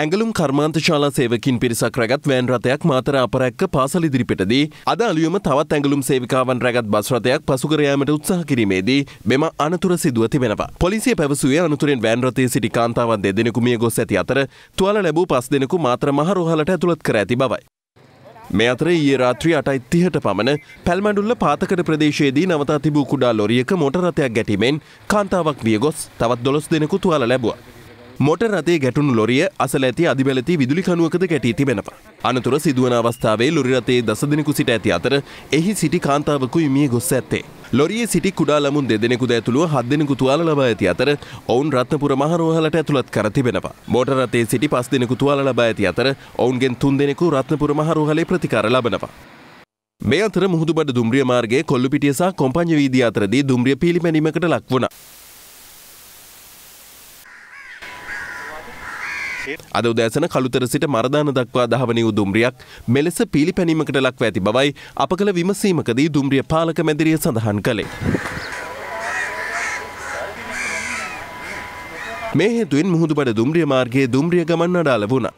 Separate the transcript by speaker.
Speaker 1: ඇඟලුම් කර්මාන්ත ශාලා සේවකින් පිරිසක් රැගත් වෑන් රථයක් මාතර අපරැක්ක පාසල ඉදිරිපිටදී අද අලුයම තවත් ඇඟලුම් සේවිකාවන් රැගත් බස් රථයක් පසුකර යාමට උත්සාහ කිරීමේදී මෙම අනතුර සිදුව තිබෙනවා. පොලිසිය පැවසුවේ අනතුරෙන් වෑන් රථයේ සිටි කාන්තාවන් දෙදෙනෙකු මිය ගොස් ඇති අතර තුවාල ලැබූ පස් දෙනෙකු මාතර මහ රෝහලට ඇතුළත් කර ඇති බවයි. මේ අතර ඊයේ රාත්‍රී අටයි තිහට පමණ පැල්මඩුල්ල පාතකට ප්‍රදේශයේදී නවතා තිබූ කුඩා ලොරියක මොටරතයක් ගැටීමෙන් කාන්තාවක් විය ගොස් තවත් දොළොස් දෙනෙකු තුවාල ලැබුවා. මොට රතේ ගැටුණු ලොරිය අසල ඇති අධිබැලති විදුලි කණුවකද ගැටී තිබෙනවා. අනතුර සිදුවන අවස්ථාවේ ලොරි රතේ දසදෙනෙකු සිට ඇති අතර එහි සිටි කාන්තාවකු මිය ගොස් ඇත්තේ. ලොරියේ සිටි කුඩා ළමුන් දෙදෙනෙකුද ඇතුළුව හත් දෙනෙකු තුවාල ලබා ඇති අතර ඔවුන් රත්නපුර මහරෝහලට ඇතුළත් කර තිබෙනවා. මෝටර රථයේ සිටි පස් දෙනෙකු තුවාල ලබා ඇති අතර ඔවුන්ගෙන් තුන් දෙනෙකු රත්නපුර මහරෝහලේ ප්‍රතිකාර ලබනවා. මේ අතර මුහුදුබඩ දුම්රිය මාර්ගයේ කොල්ලුපිටිය සහ කොම්පඤ්ඤ වීදිය අතරදී දුම්රිය පිලිමැනීමකට ලක් වුණා. අද උදෑසන කළුතර සිට මරදාන දක්වා දහවනි වූ දුම්රියක් මෙලෙස පිළිපැනීමකට ලක්ව ඇති බවයි අප කළ විමසීමකදී දුම්රිය පාලක මැදිරිය සඳහන් කළේ. මේ හේතුවෙන් මුහුදුබඩ දුම්රිය මාර්ගයේ දුම්රිය ගමන් අඩාල වුණා.